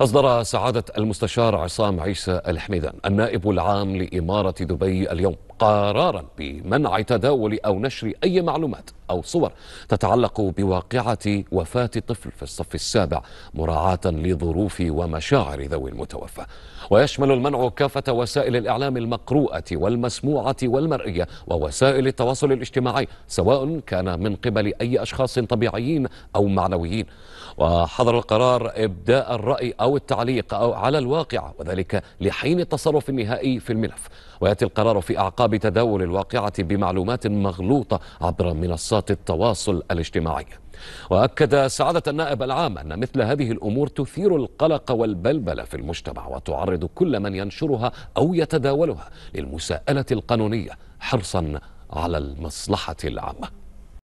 أصدر سعادة المستشار عصام عيسى الحميدان النائب العام لإمارة دبي اليوم قرارا بمنع تداول أو نشر أي معلومات أو صور تتعلق بواقعة وفاة طفل في الصف السابع مراعاة لظروف ومشاعر ذوي المتوفى ويشمل المنع كافة وسائل الإعلام المقروءة والمسموعة والمرئية ووسائل التواصل الاجتماعي سواء كان من قبل أي أشخاص طبيعيين أو معنويين وحظر القرار إبداء الرأي أو التعليق أو على الواقعة وذلك لحين التصرف النهائي في الملف ويأتي القرار في أعقاب تداول الواقعة بمعلومات مغلوطة عبر منصات منصات التواصل الاجتماعي وأكد سعادة النائب العام أن مثل هذه الأمور تثير القلق والبلبلة في المجتمع وتعرض كل من ينشرها أو يتداولها للمساءلة القانونية حرصا على المصلحة العامة